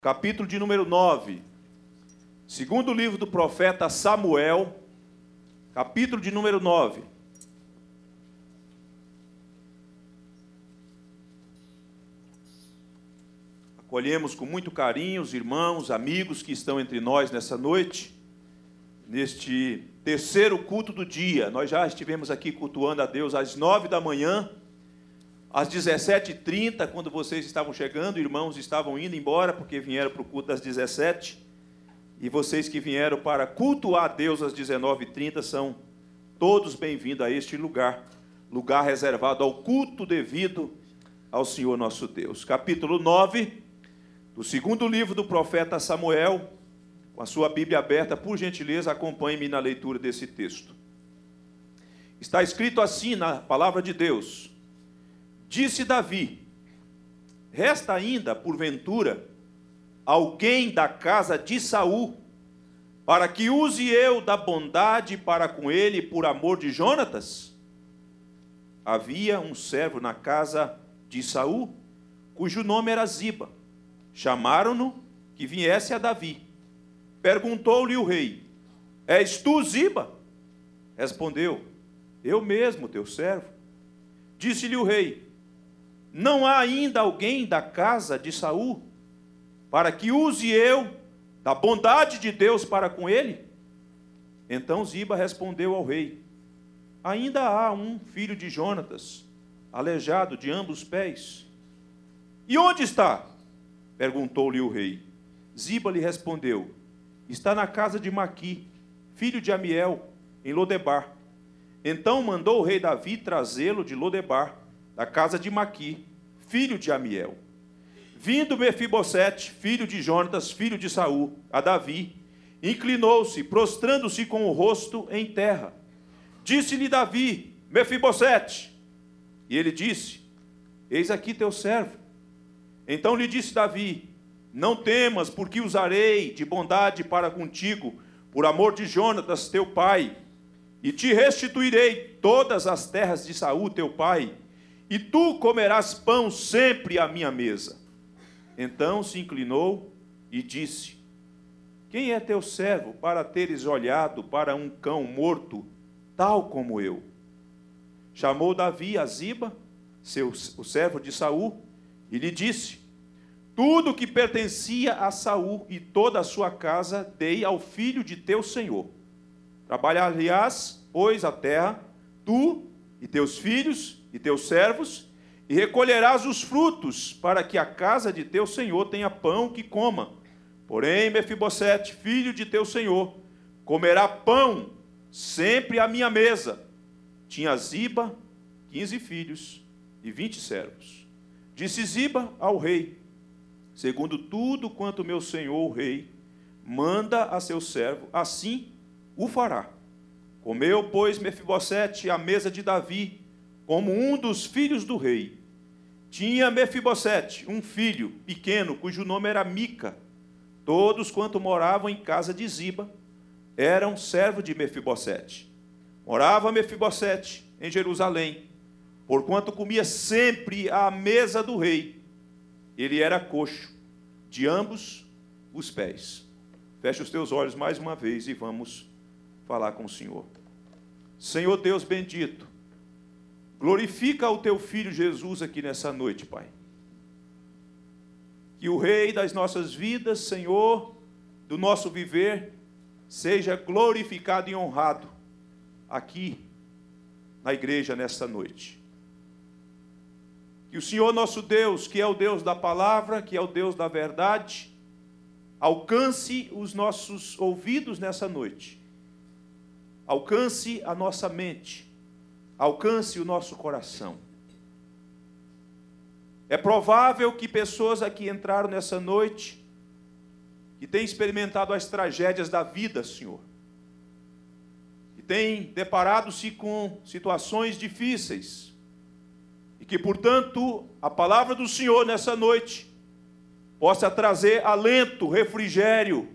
capítulo de número 9. Segundo livro do profeta Samuel, capítulo de número 9. Acolhemos com muito carinho os irmãos, amigos que estão entre nós nessa noite, neste terceiro culto do dia. Nós já estivemos aqui cultuando a Deus às nove da manhã às 17h30, quando vocês estavam chegando, irmãos estavam indo embora, porque vieram para o culto às 17 E vocês que vieram para cultuar a Deus às 19h30 são todos bem-vindos a este lugar, lugar reservado ao culto devido ao Senhor nosso Deus. Capítulo 9 do segundo livro do profeta Samuel, com a sua Bíblia aberta, por gentileza, acompanhe-me na leitura desse texto. Está escrito assim na palavra de Deus. Disse Davi: Resta ainda, porventura, alguém da casa de Saul, para que use eu da bondade para com ele por amor de Jonatas? Havia um servo na casa de Saul, cujo nome era Ziba. Chamaram-no que viesse a Davi. Perguntou-lhe o rei: És tu Ziba? Respondeu: Eu mesmo, teu servo. Disse-lhe o rei: não há ainda alguém da casa de Saul para que use eu da bondade de Deus para com ele? Então Ziba respondeu ao rei: Ainda há um filho de Jonatas, aleijado de ambos pés. E onde está? perguntou-lhe o rei. Ziba lhe respondeu: Está na casa de Maqui, filho de Amiel, em Lodebar. Então mandou o rei Davi trazê-lo de Lodebar da casa de Maqui, filho de Amiel. Vindo Mefibosete, filho de Jonatas, filho de Saul, a Davi, inclinou-se, prostrando-se com o rosto em terra. Disse-lhe Davi: Mefibosete. E ele disse: Eis aqui teu servo. Então lhe disse Davi: Não temas, porque usarei de bondade para contigo, por amor de Jonatas, teu pai, e te restituirei todas as terras de Saul, teu pai, e tu comerás pão sempre à minha mesa. Então se inclinou e disse: Quem é teu servo para teres olhado para um cão morto, tal como eu? Chamou Davi a Ziba, seu, o servo de Saul, e lhe disse: Tudo que pertencia a Saul e toda a sua casa dei ao filho de teu senhor. Trabalhar-lhe-ás, pois, a terra, tu e teus filhos, e teus servos, e recolherás os frutos, para que a casa de teu senhor tenha pão que coma. Porém, Mefibosete, filho de teu senhor, comerá pão sempre à minha mesa. Tinha Ziba quinze filhos e vinte servos. Disse Ziba ao rei: Segundo tudo quanto meu senhor, o rei, manda a seu servo, assim o fará. Comeu, pois, Mefibosete à mesa de Davi, como um dos filhos do rei. Tinha Mefibosete, um filho pequeno, cujo nome era Mica. Todos quanto moravam em casa de Ziba eram servos de Mefibosete. Morava Mefibosete em Jerusalém, porquanto comia sempre à mesa do rei. Ele era coxo de ambos os pés. Feche os teus olhos mais uma vez e vamos falar com o Senhor. Senhor Deus bendito, Glorifica o teu filho Jesus aqui nessa noite, Pai. Que o Rei das nossas vidas, Senhor, do nosso viver, seja glorificado e honrado aqui na igreja nesta noite. Que o Senhor nosso Deus, que é o Deus da palavra, que é o Deus da verdade, alcance os nossos ouvidos nessa noite, alcance a nossa mente, alcance o nosso coração. É provável que pessoas aqui entraram nessa noite que têm experimentado as tragédias da vida, Senhor, que têm deparado-se com situações difíceis, e que, portanto, a palavra do Senhor nessa noite possa trazer alento, refrigério,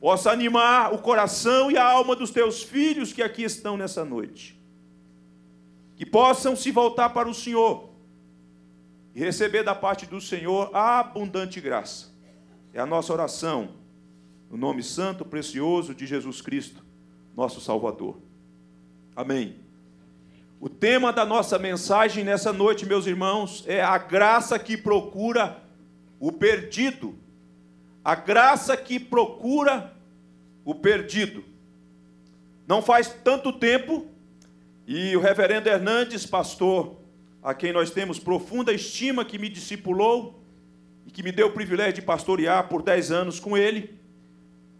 possa animar o coração e a alma dos teus filhos que aqui estão nessa noite que possam se voltar para o Senhor e receber da parte do Senhor a abundante graça. É a nossa oração, no nome santo, precioso de Jesus Cristo, nosso Salvador. Amém. O tema da nossa mensagem nessa noite, meus irmãos, é a graça que procura o perdido. A graça que procura o perdido. Não faz tanto tempo e o reverendo Hernandes, pastor, a quem nós temos profunda estima, que me discipulou e que me deu o privilégio de pastorear por 10 anos com ele,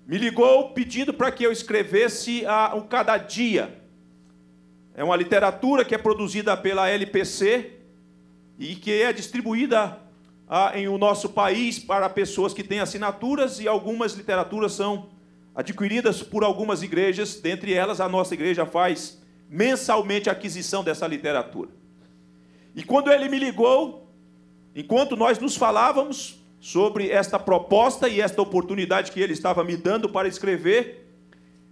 me ligou pedindo para que eu escrevesse a, o Cada Dia. É uma literatura que é produzida pela LPC e que é distribuída a, em o nosso país para pessoas que têm assinaturas e algumas literaturas são adquiridas por algumas igrejas, dentre elas a nossa igreja faz mensalmente a aquisição dessa literatura. E quando ele me ligou, enquanto nós nos falávamos sobre esta proposta e esta oportunidade que ele estava me dando para escrever,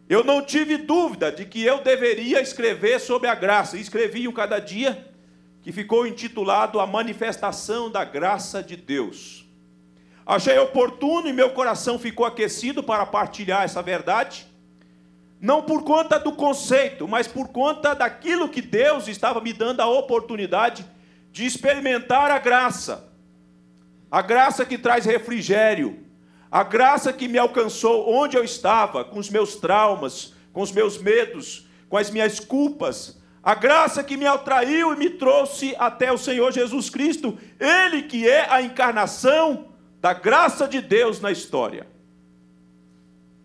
eu não tive dúvida de que eu deveria escrever sobre a graça. escrevi um cada dia que ficou intitulado A Manifestação da Graça de Deus. Achei oportuno e meu coração ficou aquecido para partilhar essa verdade não por conta do conceito, mas por conta daquilo que Deus estava me dando a oportunidade de experimentar a graça. A graça que traz refrigério, a graça que me alcançou onde eu estava, com os meus traumas, com os meus medos, com as minhas culpas, a graça que me atraiu e me trouxe até o Senhor Jesus Cristo, Ele que é a encarnação da graça de Deus na história.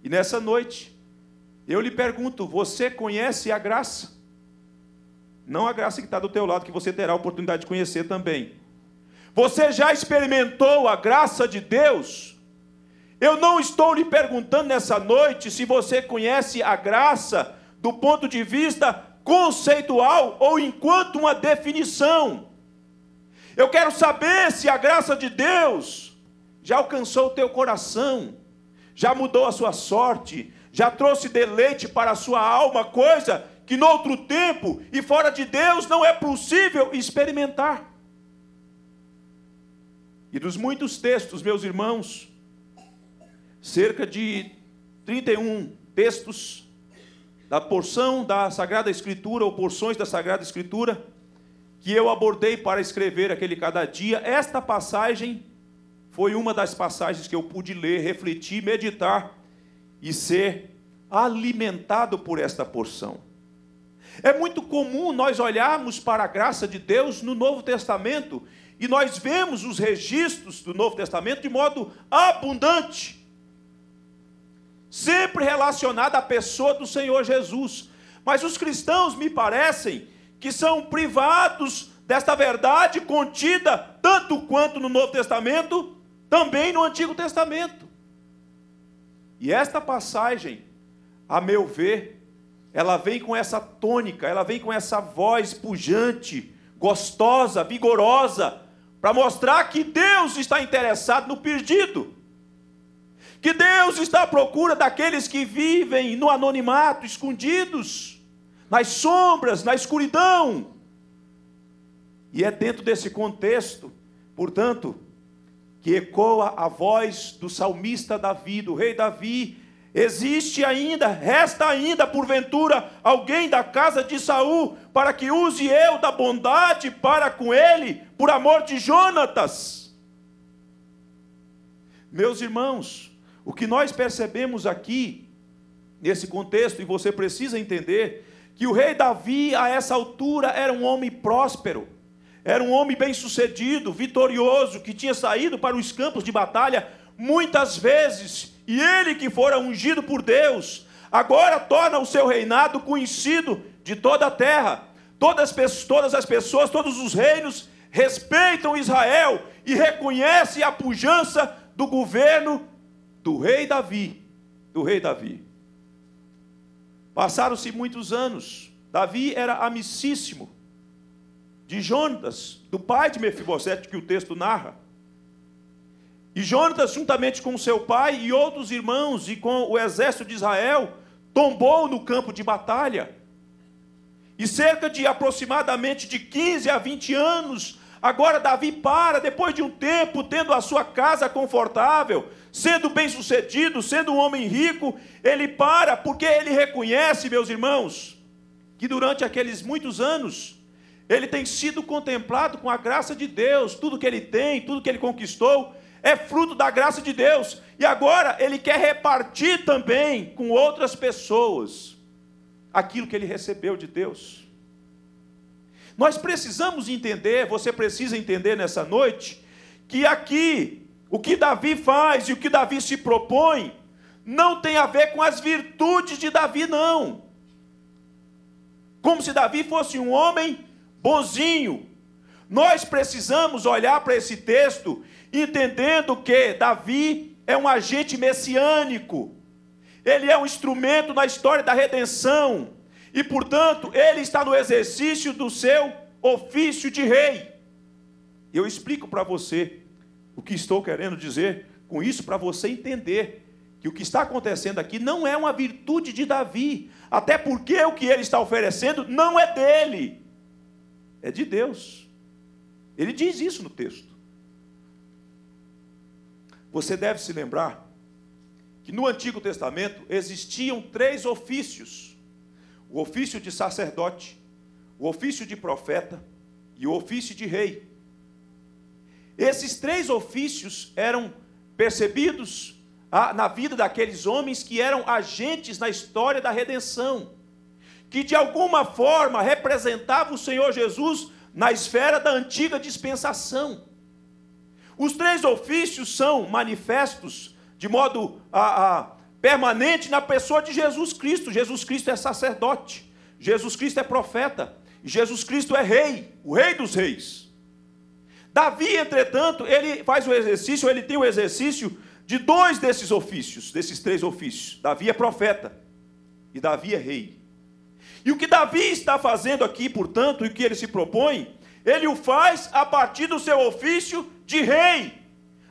E nessa noite, eu lhe pergunto, você conhece a graça? Não a graça que está do teu lado, que você terá a oportunidade de conhecer também. Você já experimentou a graça de Deus? Eu não estou lhe perguntando nessa noite se você conhece a graça do ponto de vista conceitual ou enquanto uma definição. Eu quero saber se a graça de Deus já alcançou o teu coração, já mudou a sua sorte, já trouxe deleite para a sua alma, coisa que noutro tempo e fora de Deus não é possível experimentar. E dos muitos textos, meus irmãos, cerca de 31 textos da porção da Sagrada Escritura, ou porções da Sagrada Escritura, que eu abordei para escrever aquele cada dia, esta passagem foi uma das passagens que eu pude ler, refletir, meditar e ser alimentado por esta porção. É muito comum nós olharmos para a graça de Deus no Novo Testamento e nós vemos os registros do Novo Testamento de modo abundante, sempre relacionado à pessoa do Senhor Jesus. Mas os cristãos, me parecem, que são privados desta verdade contida, tanto quanto no Novo Testamento, também no Antigo Testamento. E esta passagem, a meu ver, ela vem com essa tônica, ela vem com essa voz pujante, gostosa, vigorosa, para mostrar que Deus está interessado no perdido. Que Deus está à procura daqueles que vivem no anonimato, escondidos, nas sombras, na escuridão. E é dentro desse contexto, portanto, que ecoa a voz do salmista Davi, do rei Davi, Existe ainda, resta ainda, porventura, alguém da casa de Saul, para que use eu da bondade para com ele, por amor de Jonatas. Meus irmãos, o que nós percebemos aqui, nesse contexto, e você precisa entender, que o rei Davi, a essa altura, era um homem próspero, era um homem bem-sucedido, vitorioso, que tinha saído para os campos de batalha muitas vezes, e ele que fora ungido por Deus, agora torna o seu reinado conhecido de toda a terra. Todas, todas as pessoas, todos os reinos respeitam Israel e reconhecem a pujança do governo do rei Davi, do rei Davi. Passaram-se muitos anos. Davi era amicíssimo de Jônatas, do pai de Mefibosete, que o texto narra. E Jônatas juntamente com seu pai e outros irmãos e com o exército de Israel, tombou no campo de batalha. E cerca de aproximadamente de 15 a 20 anos, agora Davi para, depois de um tempo, tendo a sua casa confortável, sendo bem-sucedido, sendo um homem rico, ele para porque ele reconhece, meus irmãos, que durante aqueles muitos anos, ele tem sido contemplado com a graça de Deus. Tudo que ele tem, tudo que ele conquistou, é fruto da graça de Deus. E agora ele quer repartir também com outras pessoas aquilo que ele recebeu de Deus. Nós precisamos entender, você precisa entender nessa noite, que aqui o que Davi faz e o que Davi se propõe não tem a ver com as virtudes de Davi, não. Como se Davi fosse um homem bonzinho. Nós precisamos olhar para esse texto entendendo que Davi é um agente messiânico. Ele é um instrumento na história da redenção e, portanto, ele está no exercício do seu ofício de rei. Eu explico para você o que estou querendo dizer com isso para você entender que o que está acontecendo aqui não é uma virtude de Davi, até porque o que ele está oferecendo não é dele é de Deus. Ele diz isso no texto. Você deve se lembrar que no Antigo Testamento existiam três ofícios: o ofício de sacerdote, o ofício de profeta e o ofício de rei. Esses três ofícios eram percebidos ah, na vida daqueles homens que eram agentes na história da redenção que de alguma forma representava o Senhor Jesus na esfera da antiga dispensação. Os três ofícios são manifestos de modo a, a, permanente na pessoa de Jesus Cristo. Jesus Cristo é sacerdote, Jesus Cristo é profeta, Jesus Cristo é rei, o rei dos reis. Davi, entretanto, ele faz o exercício, ele tem o exercício de dois desses ofícios, desses três ofícios. Davi é profeta e Davi é rei. E o que Davi está fazendo aqui, portanto, e o que ele se propõe, ele o faz a partir do seu ofício de rei,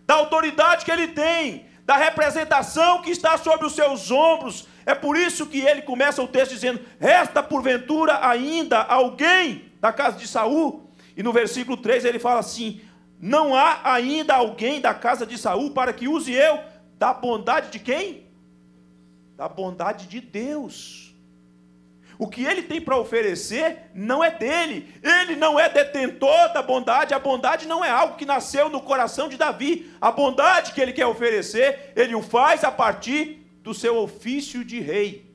da autoridade que ele tem, da representação que está sobre os seus ombros. É por isso que ele começa o texto dizendo: Resta porventura ainda alguém da casa de Saul? E no versículo 3 ele fala assim: Não há ainda alguém da casa de Saul para que use eu da bondade de quem? Da bondade de Deus. O que ele tem para oferecer não é dele. Ele não é detentor da bondade. A bondade não é algo que nasceu no coração de Davi. A bondade que ele quer oferecer, ele o faz a partir do seu ofício de rei.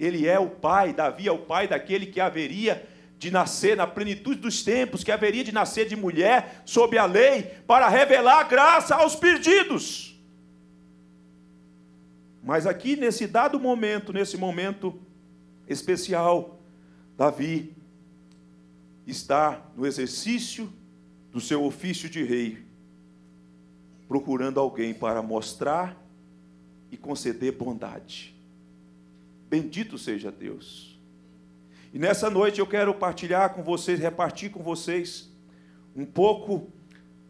Ele é o pai, Davi é o pai daquele que haveria de nascer na plenitude dos tempos, que haveria de nascer de mulher sob a lei, para revelar graça aos perdidos. Mas aqui, nesse dado momento, nesse momento especial, Davi está no exercício do seu ofício de rei, procurando alguém para mostrar e conceder bondade. Bendito seja Deus. E nessa noite eu quero partilhar com vocês, repartir com vocês um pouco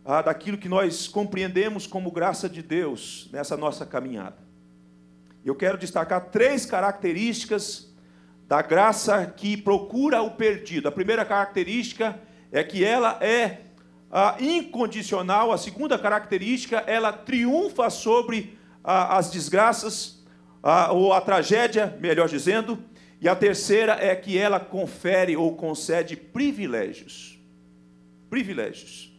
ah, daquilo que nós compreendemos como graça de Deus nessa nossa caminhada. Eu quero destacar três características da graça que procura o perdido. A primeira característica é que ela é ah, incondicional. A segunda característica, ela triunfa sobre ah, as desgraças, ah, ou a tragédia, melhor dizendo. E a terceira é que ela confere ou concede privilégios. Privilégios.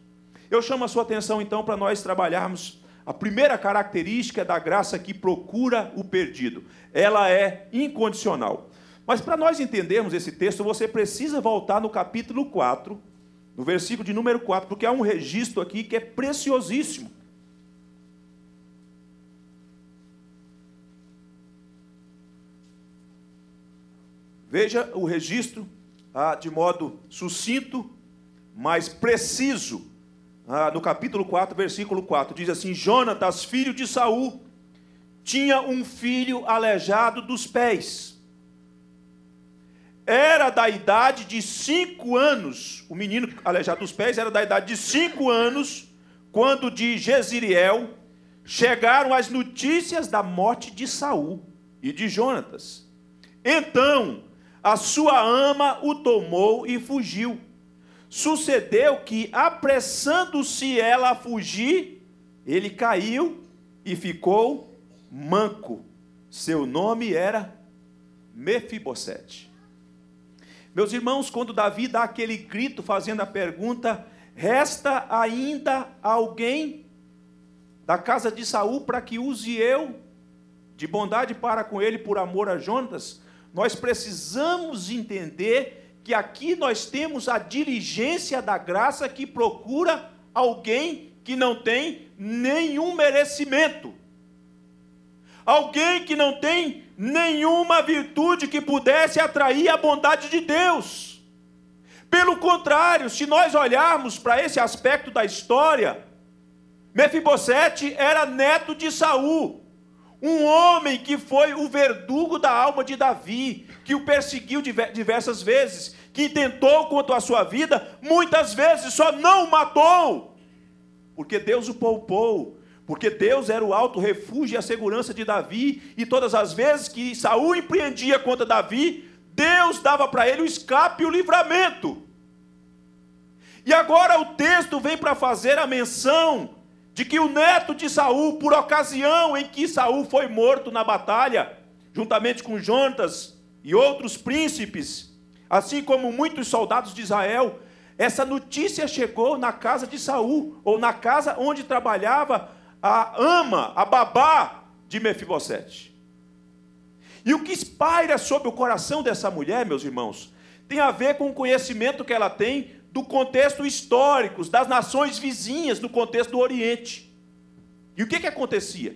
Eu chamo a sua atenção então para nós trabalharmos a primeira característica é da graça que procura o perdido. Ela é incondicional. Mas para nós entendermos esse texto, você precisa voltar no capítulo 4, no versículo de número 4, porque há um registro aqui que é preciosíssimo. Veja o registro ah, de modo sucinto, mas preciso ah, no capítulo 4, versículo 4, diz assim: Jonatas, filho de Saul, tinha um filho aleijado dos pés. Era da idade de cinco anos, o menino aleijado dos pés era da idade de cinco anos, quando de Jeziriel chegaram as notícias da morte de Saul e de Jonatas. Então a sua ama o tomou e fugiu. Sucedeu que, apressando-se ela a fugir, ele caiu e ficou manco. Seu nome era Mefibosete. Meus irmãos, quando Davi dá aquele grito fazendo a pergunta: resta ainda alguém da casa de Saul para que use eu de bondade para com ele por amor a Jonas? Nós precisamos entender que aqui nós temos a diligência da graça que procura alguém que não tem nenhum merecimento, alguém que não tem nenhuma virtude que pudesse atrair a bondade de Deus. Pelo contrário, se nós olharmos para esse aspecto da história, Mefibosete era neto de Saul, um homem que foi o verdugo da alma de Davi, que o perseguiu diversas vezes, que tentou contra a sua vida, muitas vezes só não o matou, porque Deus o poupou, porque Deus era o alto refúgio e a segurança de Davi, e todas as vezes que Saul empreendia contra Davi, Deus dava para ele o escape e o livramento. E agora o texto vem para fazer a menção de que o neto de Saul, por ocasião em que Saul foi morto na batalha, juntamente com Jontas e outros príncipes, assim como muitos soldados de Israel, essa notícia chegou na casa de Saul, ou na casa onde trabalhava a ama, a babá de Mefibosete. E o que espalha sobre o coração dessa mulher, meus irmãos, tem a ver com o conhecimento que ela tem do contexto histórico, das nações vizinhas, do contexto do Oriente. E o que, que acontecia?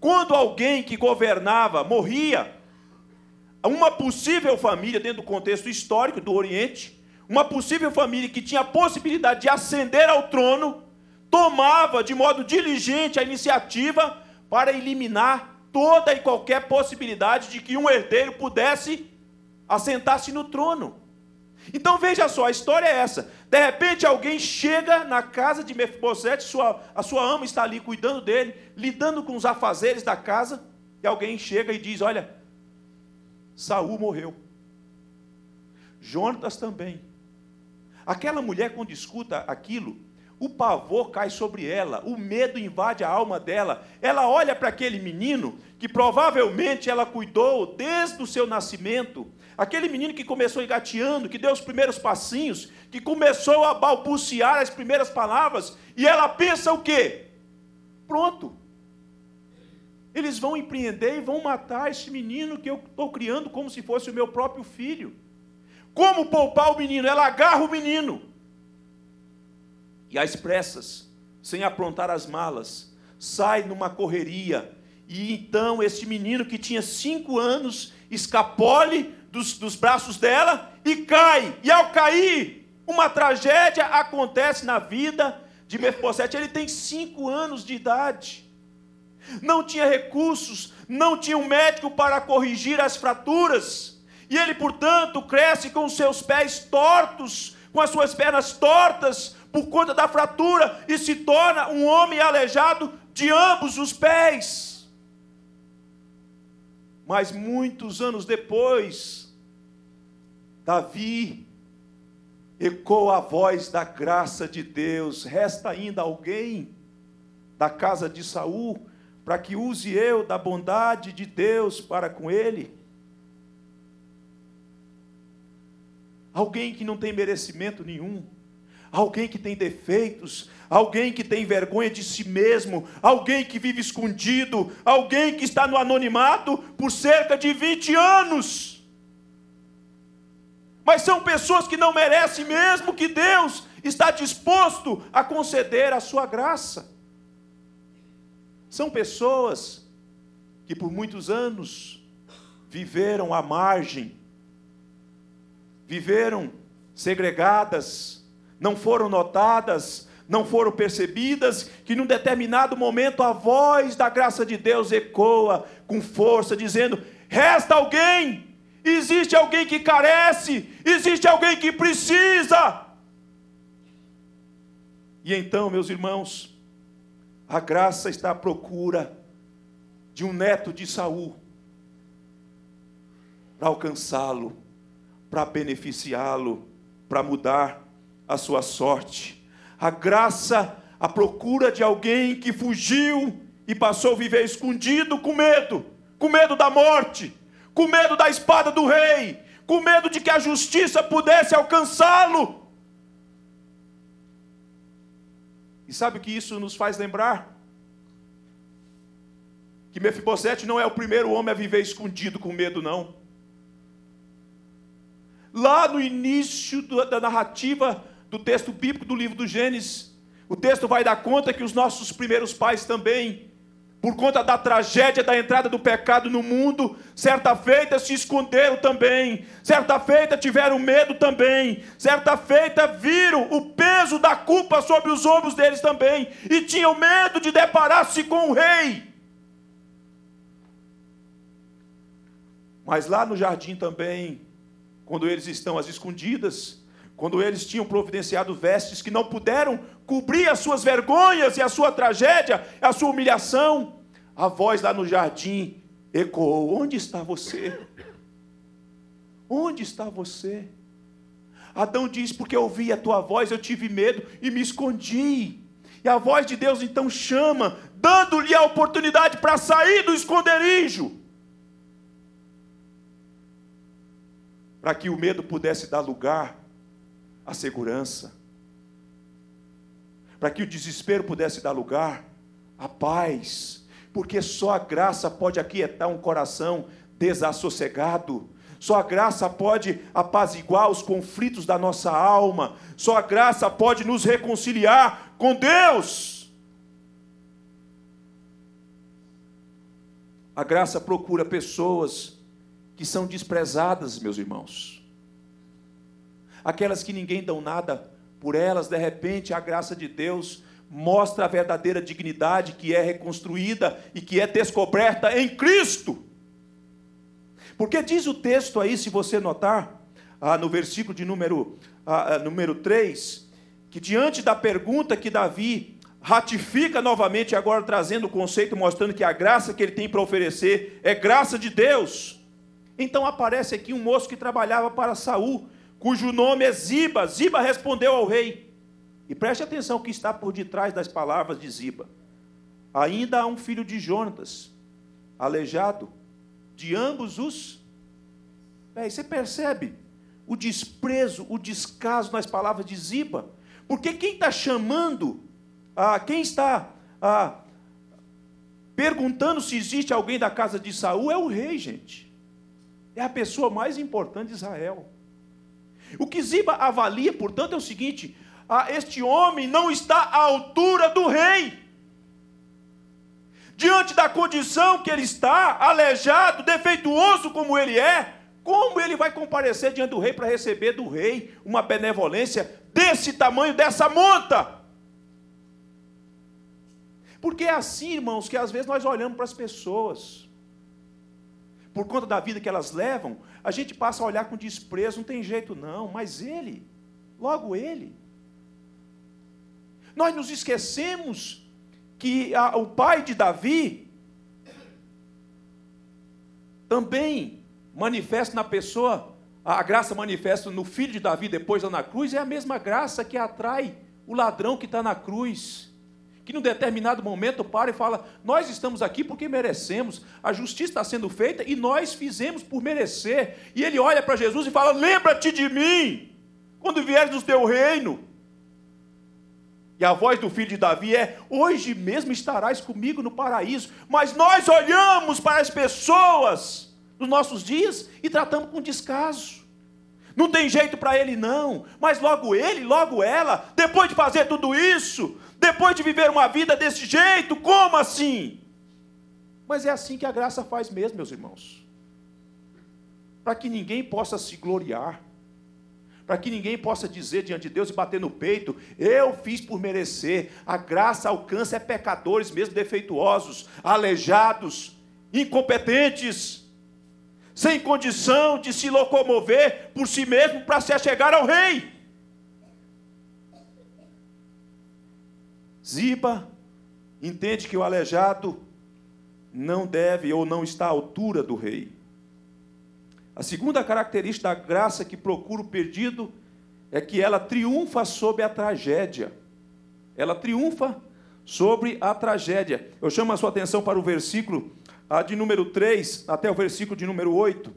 Quando alguém que governava morria, uma possível família, dentro do contexto histórico do Oriente, uma possível família que tinha a possibilidade de ascender ao trono, tomava de modo diligente a iniciativa para eliminar toda e qualquer possibilidade de que um herdeiro pudesse assentar-se no trono. Então veja só, a história é essa. De repente alguém chega na casa de Mefibosete, sua, a sua ama está ali cuidando dele, lidando com os afazeres da casa, e alguém chega e diz: Olha, Saul morreu. Jonatas também. Aquela mulher, quando escuta aquilo, o pavor cai sobre ela, o medo invade a alma dela. Ela olha para aquele menino que provavelmente ela cuidou desde o seu nascimento, aquele menino que começou engateando, que deu os primeiros passinhos, que começou a balbuciar as primeiras palavras, e ela pensa o quê? Pronto, eles vão empreender e vão matar esse menino que eu estou criando como se fosse o meu próprio filho. Como poupar o menino? Ela agarra o menino. E às pressas, sem aprontar as malas, sai numa correria. E então esse menino que tinha cinco anos escapole dos, dos braços dela e cai. E ao cair, uma tragédia acontece na vida de Mefibosete. Ele tem cinco anos de idade não tinha recursos, não tinha um médico para corrigir as fraturas, e ele, portanto, cresce com seus pés tortos, com as suas pernas tortas, por conta da fratura, e se torna um homem aleijado de ambos os pés. Mas muitos anos depois, Davi ecoa a voz da graça de Deus. Resta ainda alguém da casa de Saul para que use eu da bondade de Deus para com ele? Alguém que não tem merecimento nenhum, alguém que tem defeitos, alguém que tem vergonha de si mesmo, alguém que vive escondido, alguém que está no anonimato por cerca de 20 anos. Mas são pessoas que não merecem mesmo que Deus está disposto a conceder a sua graça. São pessoas que por muitos anos viveram à margem, viveram segregadas, não foram notadas, não foram percebidas, que num determinado momento a voz da graça de Deus ecoa com força, dizendo: resta alguém, existe alguém que carece, existe alguém que precisa. E então, meus irmãos, a graça está à procura de um neto de Saul para alcançá-lo, para beneficiá-lo, para mudar a sua sorte. A graça à procura de alguém que fugiu e passou a viver escondido com medo, com medo da morte, com medo da espada do rei, com medo de que a justiça pudesse alcançá-lo E sabe o que isso nos faz lembrar? Que Mefibosete não é o primeiro homem a viver escondido com medo, não. Lá no início da narrativa do texto bíblico do livro do Gênesis, o texto vai dar conta que os nossos primeiros pais também por conta da tragédia da entrada do pecado no mundo, certa feita se esconderam também, certa feita tiveram medo também, certa feita viram o peso da culpa sobre os ombros deles também, e tinham medo de deparar-se com o rei. Mas lá no jardim também, quando eles estão às escondidas, quando eles tinham providenciado vestes que não puderam cobrir as suas vergonhas e a sua tragédia, a sua humilhação, a voz lá no jardim ecoou: Onde está você? Onde está você? Adão diz: Porque eu ouvi a tua voz, eu tive medo e me escondi. E a voz de Deus então chama, dando-lhe a oportunidade para sair do esconderijo. Para que o medo pudesse dar lugar a segurança, para que o desespero pudesse dar lugar à paz, porque só a graça pode aquietar um coração desassossegado. Só a graça pode apaziguar os conflitos da nossa alma. Só a graça pode nos reconciliar com Deus. A graça procura pessoas que são desprezadas, meus irmãos aquelas que ninguém dão nada por elas, de repente a graça de Deus mostra a verdadeira dignidade que é reconstruída e que é descoberta em Cristo. Porque diz o texto aí, se você notar, ah, no versículo de número, ah, ah número 3, que diante da pergunta que Davi ratifica novamente, agora trazendo o conceito, mostrando que a graça que ele tem para oferecer é graça de Deus. Então aparece aqui um moço que trabalhava para Saul, cujo nome é Ziba. Ziba respondeu ao rei. E preste atenção que está por detrás das palavras de Ziba. Ainda há um filho de Jônatas, aleijado de ambos os pés. Você percebe o desprezo, o descaso nas palavras de Ziba? Porque quem está chamando, ah, quem está ah, perguntando se existe alguém da casa de Saul é o rei, gente. É a pessoa mais importante de Israel. O que Ziba avalia, portanto, é o seguinte: ah, este homem não está à altura do rei. Diante da condição que ele está, aleijado, defeituoso como ele é, como ele vai comparecer diante do rei para receber do rei uma benevolência desse tamanho, dessa monta? Porque é assim, irmãos, que às vezes nós olhamos para as pessoas, por conta da vida que elas levam, a gente passa a olhar com desprezo, não tem jeito não, mas ele, logo ele. Nós nos esquecemos que a, o pai de Davi também manifesta na pessoa, a graça manifesta no filho de Davi depois lá na cruz, é a mesma graça que atrai o ladrão que está na cruz que num determinado momento para e fala: Nós estamos aqui porque merecemos, a justiça está sendo feita e nós fizemos por merecer. E ele olha para Jesus e fala: Lembra-te de mim quando vieres do teu reino. E a voz do filho de Davi é: Hoje mesmo estarás comigo no paraíso. Mas nós olhamos para as pessoas nos nossos dias e tratamos com descaso. Não tem jeito para ele, não. Mas logo ele, logo ela, depois de fazer tudo isso, depois de viver uma vida desse jeito, como assim? Mas é assim que a graça faz mesmo, meus irmãos. Para que ninguém possa se gloriar, para que ninguém possa dizer diante de Deus e bater no peito: eu fiz por merecer. A graça alcança é pecadores, mesmo defeituosos, aleijados, incompetentes, sem condição de se locomover por si mesmo para se achegar ao Rei. Ziba entende que o aleijado não deve ou não está à altura do rei. A segunda característica da graça que procura o perdido é que ela triunfa sobre a tragédia. Ela triunfa sobre a tragédia. Eu chamo a sua atenção para o versículo de número 3 até o versículo de número 8,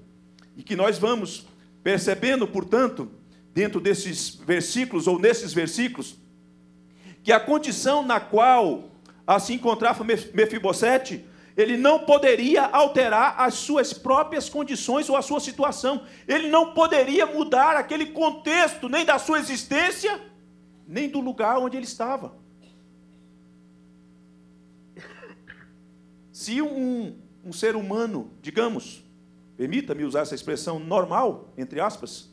e que nós vamos percebendo, portanto, dentro desses versículos ou nesses versículos, que a condição na qual a assim se encontrava Mefibosete, ele não poderia alterar as suas próprias condições ou a sua situação. Ele não poderia mudar aquele contexto, nem da sua existência, nem do lugar onde ele estava. Se um, um ser humano, digamos, permita-me usar essa expressão normal, entre aspas,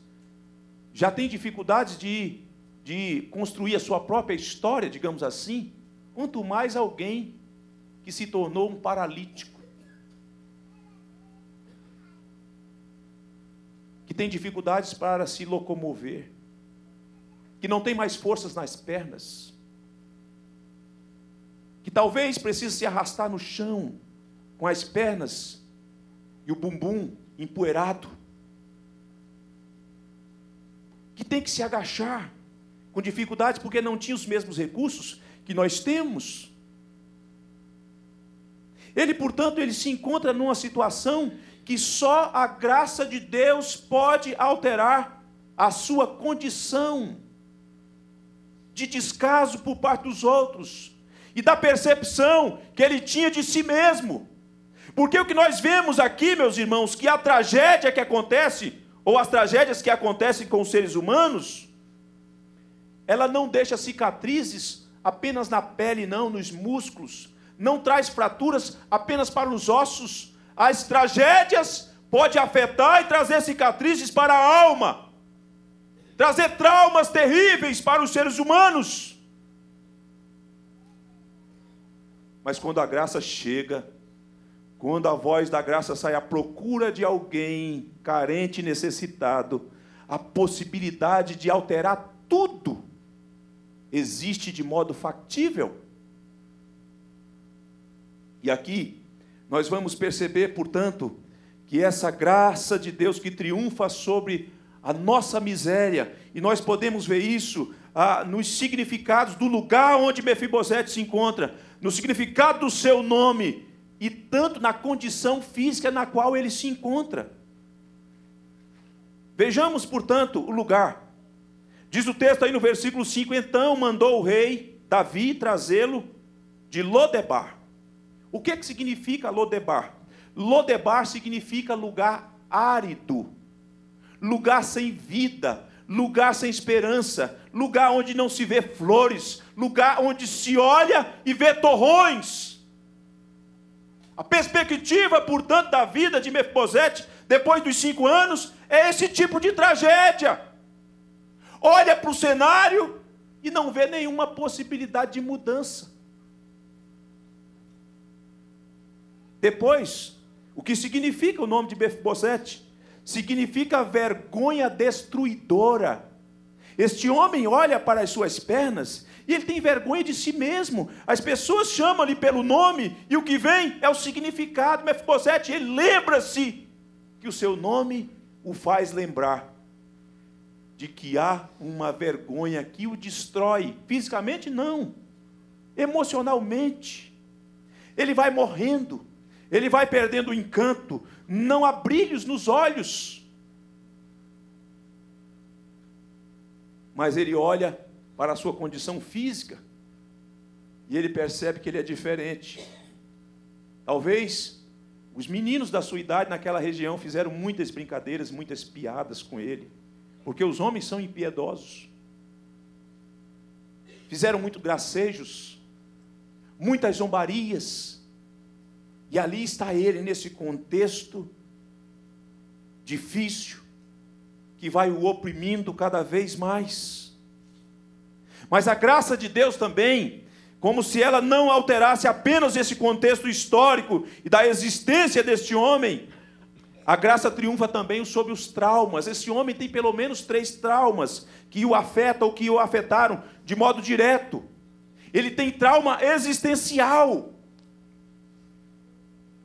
já tem dificuldades de de construir a sua própria história, digamos assim, quanto mais alguém que se tornou um paralítico, que tem dificuldades para se locomover, que não tem mais forças nas pernas, que talvez precise se arrastar no chão com as pernas e o bumbum empoeirado, que tem que se agachar com dificuldades porque não tinha os mesmos recursos que nós temos. Ele, portanto, ele se encontra numa situação que só a graça de Deus pode alterar a sua condição de descaso por parte dos outros e da percepção que ele tinha de si mesmo. Porque o que nós vemos aqui, meus irmãos, que a tragédia que acontece, ou as tragédias que acontecem com os seres humanos, ela não deixa cicatrizes apenas na pele, não, nos músculos. Não traz fraturas apenas para os ossos. As tragédias podem afetar e trazer cicatrizes para a alma. Trazer traumas terríveis para os seres humanos. Mas quando a graça chega, quando a voz da graça sai à procura de alguém carente e necessitado, a possibilidade de alterar tudo existe de modo factível. E aqui nós vamos perceber, portanto, que essa graça de Deus que triunfa sobre a nossa miséria, e nós podemos ver isso ah, nos significados do lugar onde Mefibosete se encontra, no significado do seu nome, e tanto na condição física na qual ele se encontra. Vejamos, portanto, o lugar. Diz o texto aí no versículo 5: Então mandou o rei Davi trazê-lo de Lodebar. O que, é que significa Lodebar? Lodebar significa lugar árido, lugar sem vida, lugar sem esperança, lugar onde não se vê flores, lugar onde se olha e vê torrões. A perspectiva, portanto, da vida de Mefbosete, depois dos cinco anos, é esse tipo de tragédia olha para o cenário e não vê nenhuma possibilidade de mudança. Depois, o que significa o nome de Befbosete? Significa vergonha destruidora. Este homem olha para as suas pernas e ele tem vergonha de si mesmo. As pessoas chamam-lhe pelo nome e o que vem é o significado. Mefibosete, ele lembra-se que o seu nome o faz lembrar de que há uma vergonha que o destrói. Fisicamente, não. Emocionalmente. Ele vai morrendo. Ele vai perdendo o encanto. Não há brilhos nos olhos. Mas ele olha para a sua condição física e ele percebe que ele é diferente. Talvez os meninos da sua idade naquela região fizeram muitas brincadeiras, muitas piadas com ele porque os homens são impiedosos. Fizeram muito gracejos, muitas zombarias, e ali está ele nesse contexto difícil que vai o oprimindo cada vez mais. Mas a graça de Deus também, como se ela não alterasse apenas esse contexto histórico e da existência deste homem, a graça triunfa também sobre os traumas. Esse homem tem pelo menos três traumas que o afetam ou que o afetaram de modo direto. Ele tem trauma existencial.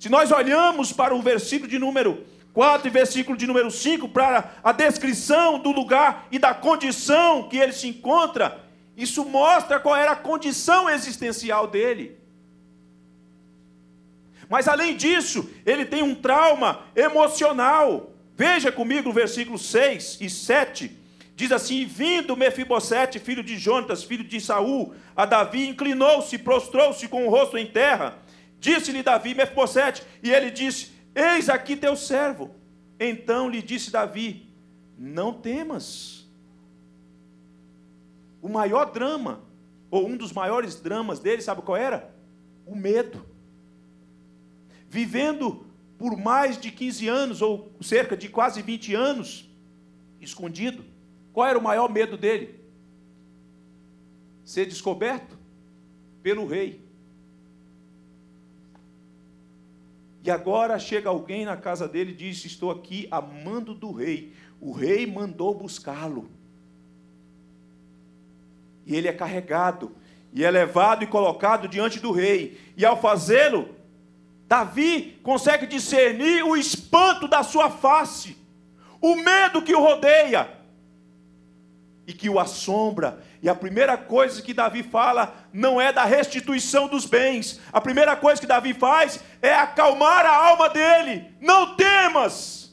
Se nós olhamos para o versículo de número 4 e versículo de número 5, para a descrição do lugar e da condição que ele se encontra, isso mostra qual era a condição existencial dele. Mas além disso, ele tem um trauma emocional. Veja comigo o versículo 6 e 7. Diz assim: Vindo Mefibosete, filho de Jonatas, filho de Saul, a Davi, inclinou-se, prostrou-se com o rosto em terra. Disse-lhe Davi, Mefibosete, e ele disse: Eis aqui teu servo. Então lhe disse Davi: Não temas. O maior drama, ou um dos maiores dramas dele, sabe qual era? O medo vivendo por mais de 15 anos, ou cerca de quase 20 anos, escondido, qual era o maior medo dele? Ser descoberto pelo rei. E agora chega alguém na casa dele e diz: Estou aqui a mando do rei. O rei mandou buscá-lo. E ele é carregado, e é levado e colocado diante do rei. E ao fazê-lo, Davi consegue discernir o espanto da sua face, o medo que o rodeia e que o assombra. E a primeira coisa que Davi fala não é da restituição dos bens. A primeira coisa que Davi faz é acalmar a alma dele. Não temas.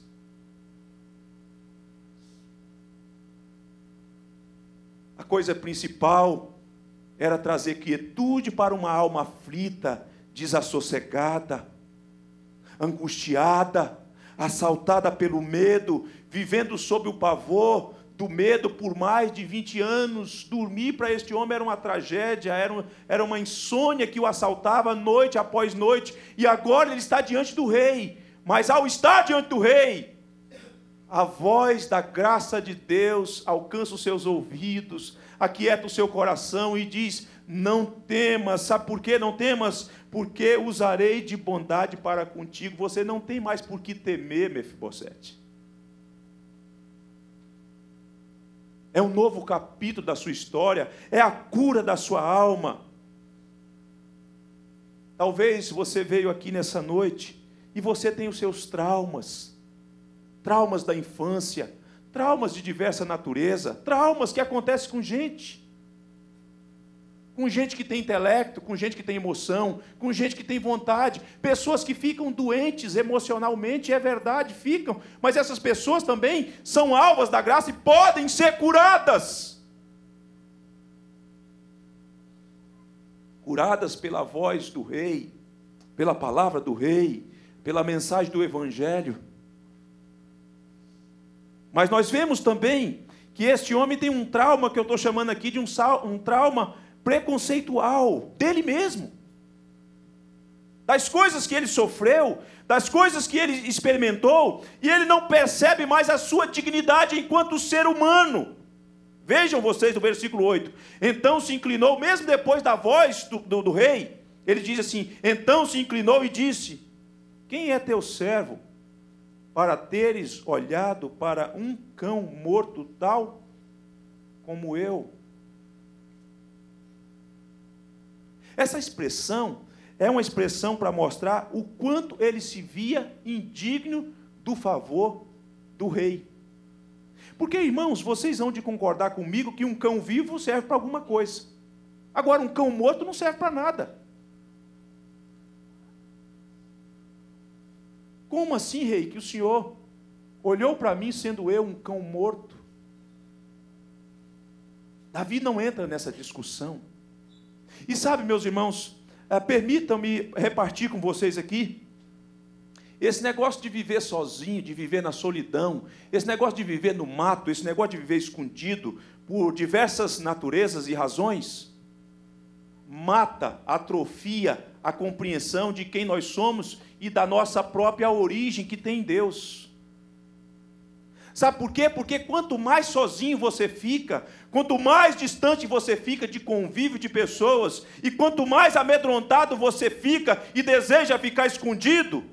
A coisa principal era trazer quietude para uma alma aflita desassossegada, angustiada, assaltada pelo medo, vivendo sob o pavor do medo por mais de 20 anos. Dormir para este homem era uma tragédia, era, um, era uma insônia que o assaltava noite após noite, e agora ele está diante do rei. Mas ao estar diante do rei, a voz da graça de Deus alcança os seus ouvidos, aquieta o seu coração e diz: não temas, sabe por que não temas? Porque usarei de bondade para contigo. Você não tem mais por que temer, Mefibosete. É um novo capítulo da sua história, é a cura da sua alma. Talvez você veio aqui nessa noite e você tem os seus traumas, traumas da infância, traumas de diversa natureza, traumas que acontecem com gente com gente que tem intelecto, com gente que tem emoção, com gente que tem vontade, pessoas que ficam doentes emocionalmente, é verdade, ficam, mas essas pessoas também são alvas da graça e podem ser curadas. Curadas pela voz do rei, pela palavra do rei, pela mensagem do evangelho. Mas nós vemos também que este homem tem um trauma que eu estou chamando aqui de um, um trauma preconceitual dele mesmo, das coisas que ele sofreu, das coisas que ele experimentou, e ele não percebe mais a sua dignidade enquanto ser humano. Vejam vocês no versículo 8. Então se inclinou, mesmo depois da voz do, do, do rei, ele diz assim: Então se inclinou e disse: Quem é teu servo para teres olhado para um cão morto tal como eu? Essa expressão é uma expressão para mostrar o quanto ele se via indigno do favor do rei. Porque, irmãos, vocês vão de concordar comigo que um cão vivo serve para alguma coisa. Agora, um cão morto não serve para nada. Como assim, rei, que o senhor olhou para mim sendo eu um cão morto? Davi não entra nessa discussão. E sabe, meus irmãos, eh, permitam-me repartir com vocês aqui esse negócio de viver sozinho, de viver na solidão, esse negócio de viver no mato, esse negócio de viver escondido por diversas naturezas e razões, mata, atrofia a compreensão de quem nós somos e da nossa própria origem que tem em Deus. Sabe por quê? Porque quanto mais sozinho você fica, quanto mais distante você fica de convívio de pessoas, e quanto mais amedrontado você fica e deseja ficar escondido,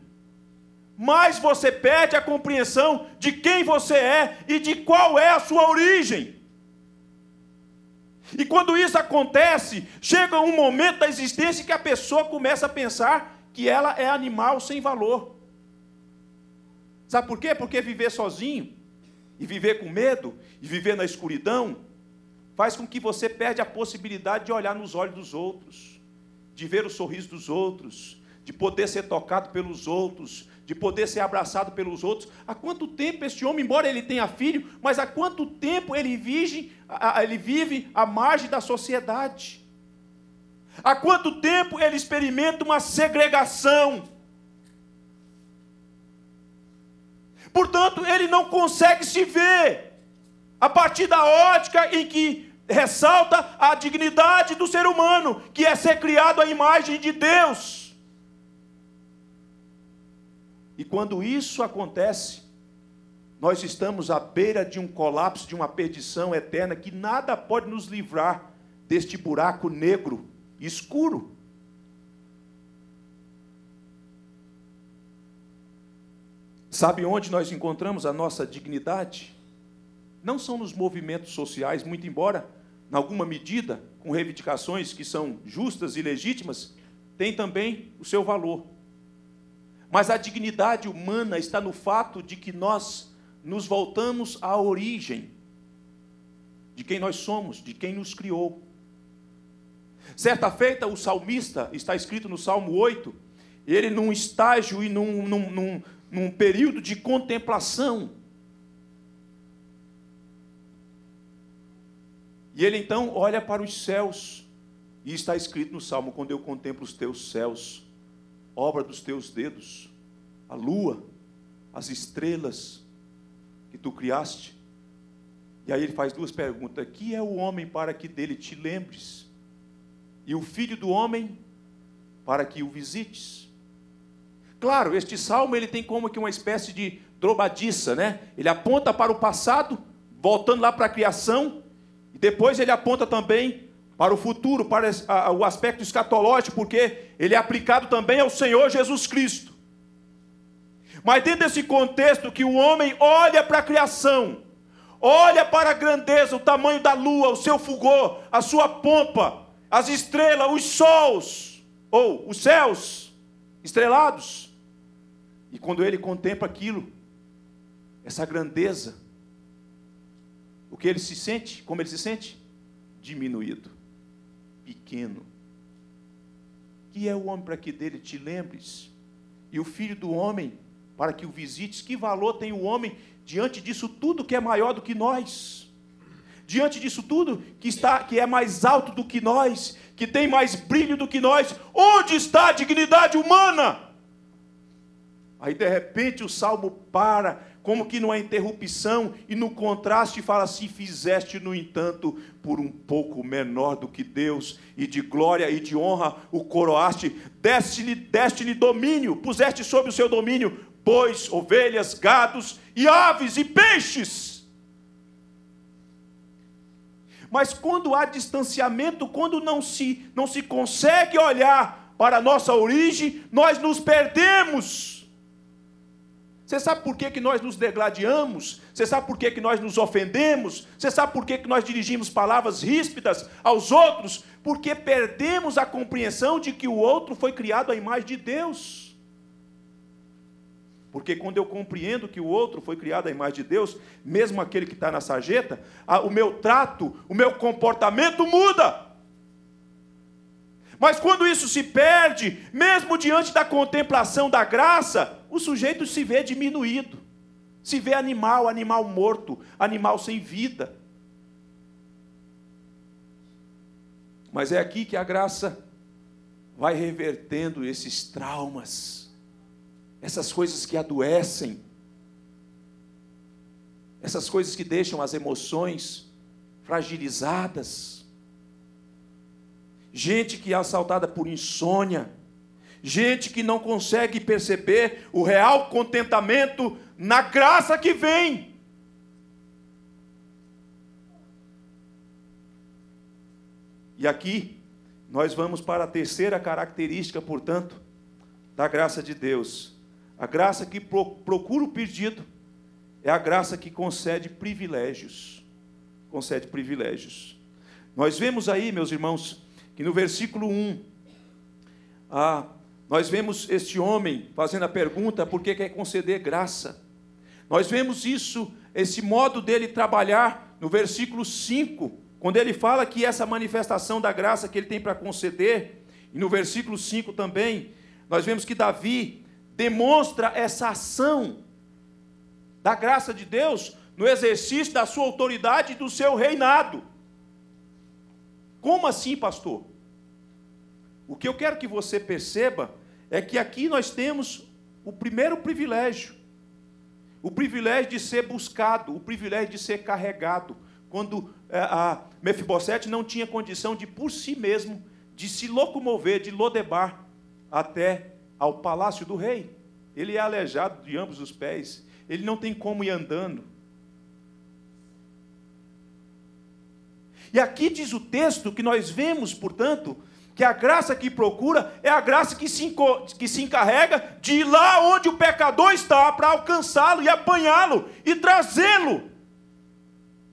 mais você perde a compreensão de quem você é e de qual é a sua origem. E quando isso acontece, chega um momento da existência que a pessoa começa a pensar que ela é animal sem valor. Sabe por quê? Porque viver sozinho e viver com medo e viver na escuridão, faz com que você perde a possibilidade de olhar nos olhos dos outros, de ver o sorriso dos outros, de poder ser tocado pelos outros, de poder ser abraçado pelos outros. Há quanto tempo este homem, embora ele tenha filho, mas há quanto tempo ele vive, ele vive à margem da sociedade? Há quanto tempo ele experimenta uma segregação? Portanto, ele não consegue se ver a partir da ótica em que ressalta a dignidade do ser humano, que é ser criado à imagem de Deus. E quando isso acontece, nós estamos à beira de um colapso, de uma perdição eterna que nada pode nos livrar deste buraco negro, escuro, Sabe onde nós encontramos a nossa dignidade? Não são nos movimentos sociais, muito embora, em alguma medida, com reivindicações que são justas e legítimas, tem também o seu valor. Mas a dignidade humana está no fato de que nós nos voltamos à origem de quem nós somos, de quem nos criou. Certa feita, o salmista, está escrito no Salmo 8, ele num estágio e num, num, num, num período de contemplação. E ele então olha para os céus, e está escrito no Salmo: quando eu contemplo os teus céus, obra dos teus dedos, a lua, as estrelas que tu criaste. E aí ele faz duas perguntas: que é o homem para que dele te lembres? E o filho do homem para que o visites? Claro, este salmo ele tem como que uma espécie de drobadiça, né? Ele aponta para o passado, voltando lá para a criação, e depois ele aponta também para o futuro, para o aspecto escatológico, porque ele é aplicado também ao Senhor Jesus Cristo. Mas dentro desse contexto que o homem olha para a criação, olha para a grandeza, o tamanho da lua, o seu fulgor, a sua pompa, as estrelas, os sols, ou os céus estrelados, e quando ele contempla aquilo, essa grandeza, o que ele se sente, como ele se sente? Diminuído, pequeno. Que é o homem para que dele te lembres? E o filho do homem para que o visites? Que valor tem o homem diante disso tudo que é maior do que nós? Diante disso tudo que está que é mais alto do que nós, que tem mais brilho do que nós? Onde está a dignidade humana? Aí de repente o salmo para, como que numa interrupção, e no contraste fala assim: fizeste, no entanto, por um pouco menor do que Deus, e de glória e de honra o coroaste, deste-lhe deste domínio, puseste sob o seu domínio bois, ovelhas, gados, e aves e peixes. Mas quando há distanciamento, quando não se, não se consegue olhar para a nossa origem, nós nos perdemos. Você sabe por que, que nós nos degladiamos? Você sabe por que, que nós nos ofendemos? Você sabe por que, que nós dirigimos palavras ríspidas aos outros? Porque perdemos a compreensão de que o outro foi criado à imagem de Deus. Porque quando eu compreendo que o outro foi criado à imagem de Deus, mesmo aquele que está na sarjeta, o meu trato, o meu comportamento muda. Mas quando isso se perde, mesmo diante da contemplação da graça, o sujeito se vê diminuído, se vê animal, animal morto, animal sem vida. Mas é aqui que a graça vai revertendo esses traumas, essas coisas que adoecem, essas coisas que deixam as emoções fragilizadas. Gente que é assaltada por insônia, gente que não consegue perceber o real contentamento na graça que vem. E aqui nós vamos para a terceira característica, portanto, da graça de Deus. A graça que procura o perdido é a graça que concede privilégios. Concede privilégios. Nós vemos aí, meus irmãos, que no versículo 1, a nós vemos este homem fazendo a pergunta por que quer conceder graça. Nós vemos isso, esse modo dele trabalhar no versículo 5, quando ele fala que essa manifestação da graça que ele tem para conceder, e no versículo 5 também, nós vemos que Davi demonstra essa ação da graça de Deus no exercício da sua autoridade e do seu reinado. Como assim, pastor? O que eu quero que você perceba é que aqui nós temos o primeiro privilégio. O privilégio de ser buscado, o privilégio de ser carregado. Quando é, a Mefibosete não tinha condição de, por si mesmo, de se locomover de Lodebar até ao palácio do rei. Ele é aleijado de ambos os pés. Ele não tem como ir andando. E aqui diz o texto que nós vemos, portanto, que a graça que procura é a graça que se, que se encarrega de ir lá onde o pecador está para alcançá-lo e apanhá-lo e trazê-lo.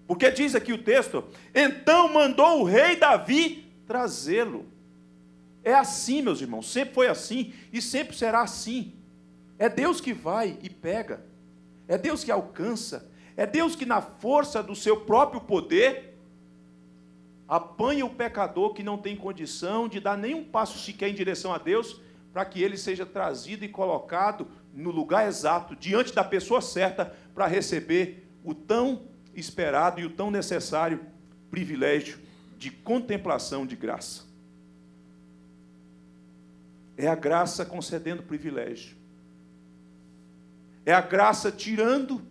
Porque diz aqui o texto: então mandou o rei Davi trazê-lo. É assim, meus irmãos, sempre foi assim e sempre será assim. É Deus que vai e pega, é Deus que alcança, é Deus que, na força do seu próprio poder, apanha o pecador que não tem condição de dar nenhum passo sequer em direção a Deus, para que ele seja trazido e colocado no lugar exato, diante da pessoa certa, para receber o tão esperado e o tão necessário privilégio de contemplação de graça. É a graça concedendo privilégio. É a graça tirando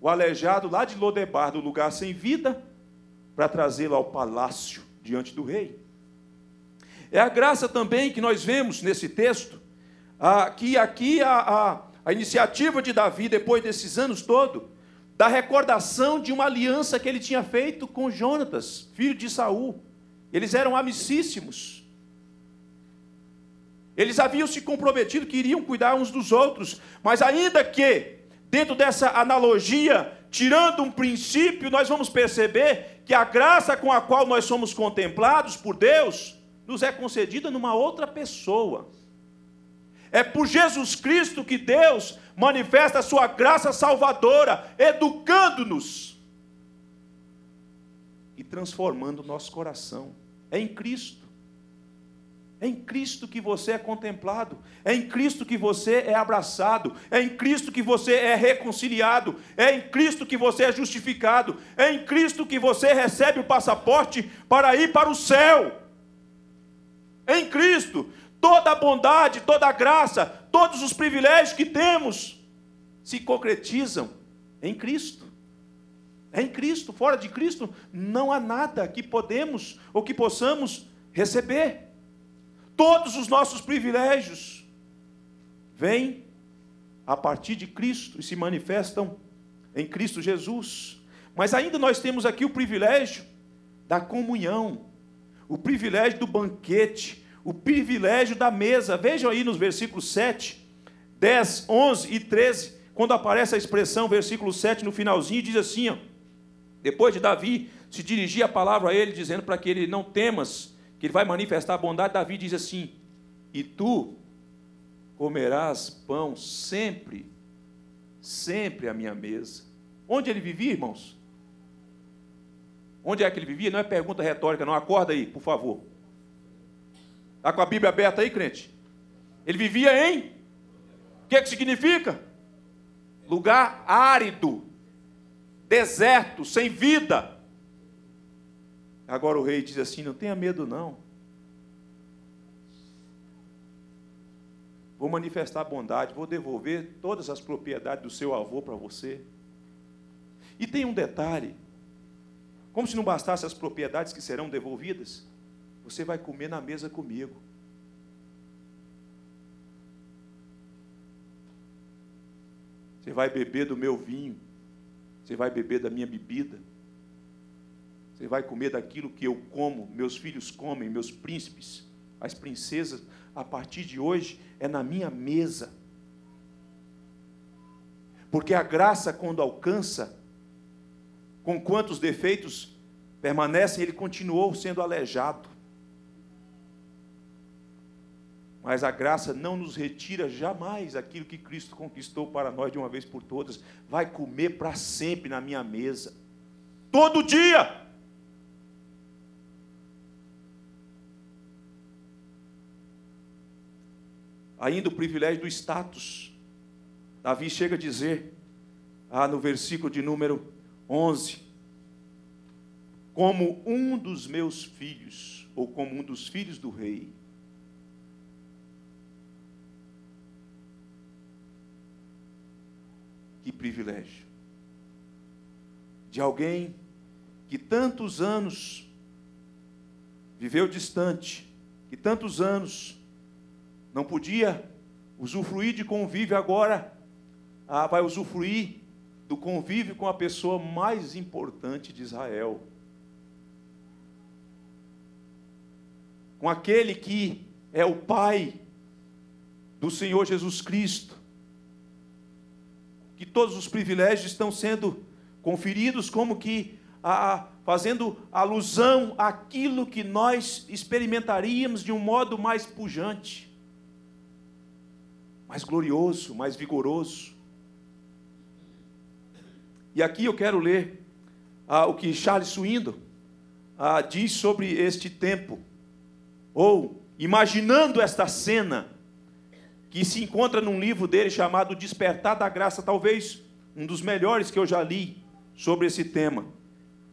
o aleijado lá de Lodebar do lugar sem vida para trazê-lo ao palácio diante do rei. É a graça também que nós vemos nesse texto, que aqui a, a, a iniciativa de Davi, depois desses anos todos, da recordação de uma aliança que ele tinha feito com Jonatas, filho de Saul. Eles eram amicíssimos. Eles haviam se comprometido que iriam cuidar uns dos outros, mas ainda que dentro dessa analogia tirando um princípio, nós vamos perceber que a graça com a qual nós somos contemplados por Deus nos é concedida numa outra pessoa. É por Jesus Cristo que Deus manifesta a sua graça salvadora, educando-nos e transformando o nosso coração. É em Cristo. É em Cristo que você é contemplado, é em Cristo que você é abraçado, é em Cristo que você é reconciliado, é em Cristo que você é justificado, é em Cristo que você recebe o passaporte para ir para o céu. É em Cristo, toda a bondade, toda a graça, todos os privilégios que temos se concretizam em Cristo. É em Cristo, fora de Cristo não há nada que podemos ou que possamos receber. Todos os nossos privilégios vêm a partir de Cristo e se manifestam em Cristo Jesus. Mas ainda nós temos aqui o privilégio da comunhão, o privilégio do banquete, o privilégio da mesa. Vejam aí nos versículos 7, 10, 11 e 13, quando aparece a expressão, versículo 7, no finalzinho, diz assim: ó, depois de Davi se dirigir a palavra a ele, dizendo para que ele não temas, que ele vai manifestar a bondade, Davi diz assim: E tu comerás pão sempre, sempre à minha mesa. Onde ele vivia, irmãos? Onde é que ele vivia? Não é pergunta retórica, não. Acorda aí, por favor. Está com a Bíblia aberta aí, crente? Ele vivia em? O que, é que significa? Lugar árido, deserto, sem vida. Agora o rei diz assim: Não tenha medo, não. Vou manifestar bondade, vou devolver todas as propriedades do seu avô para você. E tem um detalhe: como se não bastasse as propriedades que serão devolvidas, você vai comer na mesa comigo. Você vai beber do meu vinho, você vai beber da minha bebida. Você vai comer daquilo que eu como, meus filhos comem, meus príncipes, as princesas, a partir de hoje é na minha mesa. Porque a graça, quando alcança, com quantos defeitos permanecem, ele continuou sendo aleijado. Mas a graça não nos retira jamais aquilo que Cristo conquistou para nós de uma vez por todas. Vai comer para sempre na minha mesa. Todo dia! ainda o privilégio do status. Davi chega a dizer, ah, no versículo de número 11: Como um dos meus filhos, ou como um dos filhos do rei, que privilégio de alguém que tantos anos viveu distante, que tantos anos não podia usufruir de convívio agora, ah, vai usufruir do convívio com a pessoa mais importante de Israel. Com aquele que é o Pai do Senhor Jesus Cristo. Que todos os privilégios estão sendo conferidos, como que a, fazendo alusão àquilo que nós experimentaríamos de um modo mais pujante mais glorioso, mais vigoroso. E aqui eu quero ler ah, o que Charles Suindo ah, diz sobre este tempo, ou imaginando esta cena, que se encontra num livro dele chamado Despertar da Graça, talvez um dos melhores que eu já li sobre esse tema.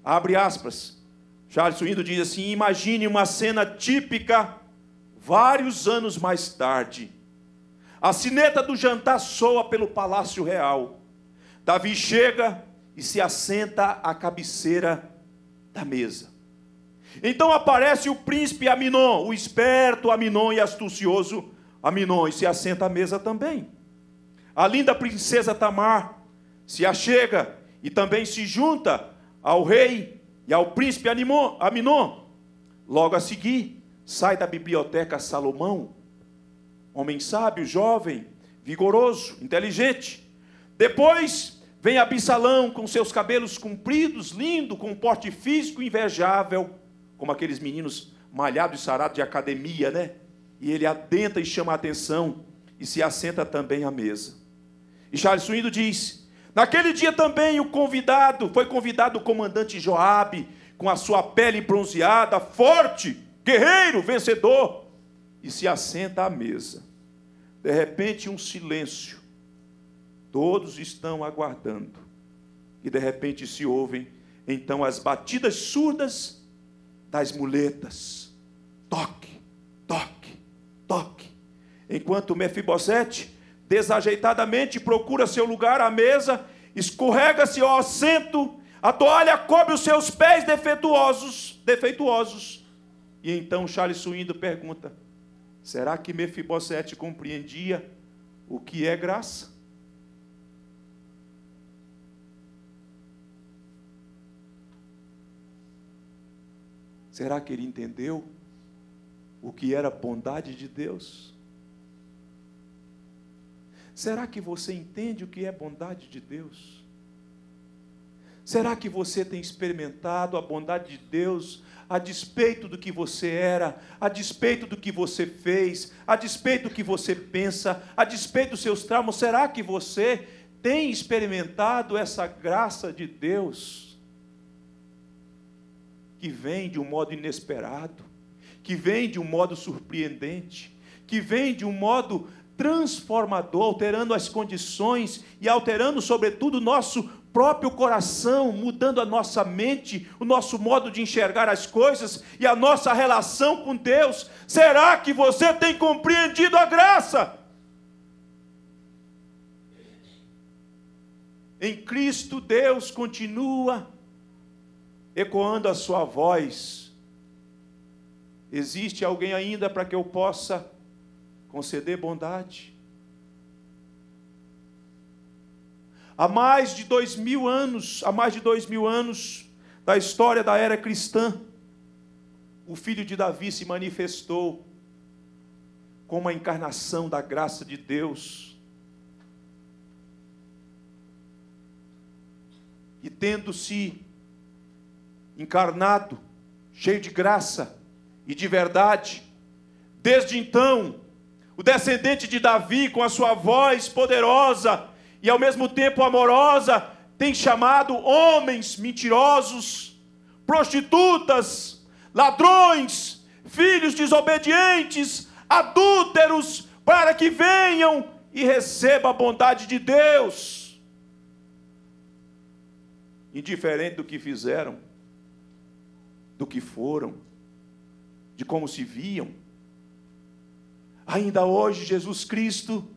Abre aspas. Charles Suindo diz assim: Imagine uma cena típica vários anos mais tarde a sineta do jantar soa pelo palácio real. Davi chega e se assenta à cabeceira da mesa. Então aparece o príncipe Aminon, o esperto Aminon e astucioso Aminon, e se assenta à mesa também. A linda princesa Tamar se achega e também se junta ao rei e ao príncipe Aminon. Logo a seguir, sai da biblioteca Salomão homem sábio, jovem, vigoroso, inteligente. Depois vem Absalão com seus cabelos compridos, lindo, com um porte físico invejável, como aqueles meninos malhados e sarados de academia, né? E ele adenta e chama a atenção e se assenta também à mesa. E Charles Suindo diz: Naquele dia também o convidado, foi convidado o comandante Joabe, com a sua pele bronzeada, forte, guerreiro, vencedor e se assenta à mesa. De repente, um silêncio. Todos estão aguardando. E de repente se ouvem então as batidas surdas das muletas. Toque, toque, toque. Enquanto Mefibosete, desajeitadamente, procura seu lugar à mesa, escorrega-se ao assento, a toalha cobre os seus pés defeituosos, defeituosos. E então Charles Suindo pergunta: Será que Mefibosete compreendia o que é graça? Será que ele entendeu o que era bondade de Deus? Será que você entende o que é bondade de Deus? Será que você tem experimentado a bondade de Deus a despeito do que você era, a despeito do que você fez, a despeito do que você pensa, a despeito dos seus traumas? Será que você tem experimentado essa graça de Deus que vem de um modo inesperado, que vem de um modo surpreendente, que vem de um modo transformador, alterando as condições e alterando, sobretudo, o nosso próprio coração, mudando a nossa mente, o nosso modo de enxergar as coisas e a nossa relação com Deus. Será que você tem compreendido a graça? Em Cristo, Deus continua ecoando a sua voz. Existe alguém ainda para que eu possa conceder bondade? Há mais de dois mil anos, há mais de dois mil anos da história da era cristã, o filho de Davi se manifestou como a encarnação da graça de Deus. E tendo-se encarnado, cheio de graça e de verdade, desde então, o descendente de Davi, com a sua voz poderosa, e ao mesmo tempo amorosa, tem chamado homens mentirosos, prostitutas, ladrões, filhos desobedientes, adúlteros, para que venham e recebam a bondade de Deus. Indiferente do que fizeram, do que foram, de como se viam, ainda hoje Jesus Cristo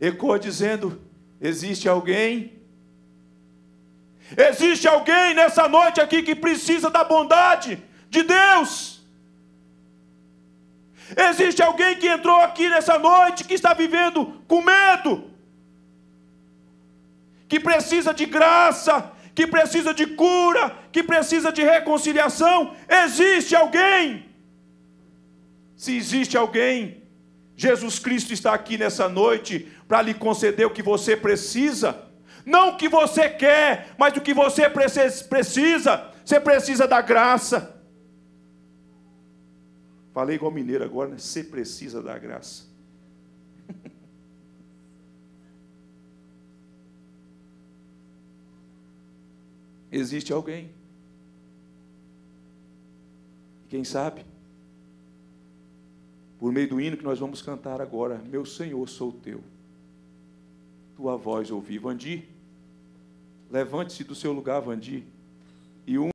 ecoa dizendo: Existe alguém? Existe alguém nessa noite aqui que precisa da bondade de Deus? Existe alguém que entrou aqui nessa noite que está vivendo com medo, que precisa de graça, que precisa de cura, que precisa de reconciliação? Existe alguém? Se existe alguém, Jesus Cristo está aqui nessa noite para lhe conceder o que você precisa. Não o que você quer, mas o que você precisa. Você precisa da graça. Falei igual mineiro agora, né? Você precisa da graça. Existe alguém. Quem sabe? por meio do hino que nós vamos cantar agora. Meu Senhor, sou teu. Tua voz ouvi, Vandi. Levante-se do seu lugar, Vandi, e um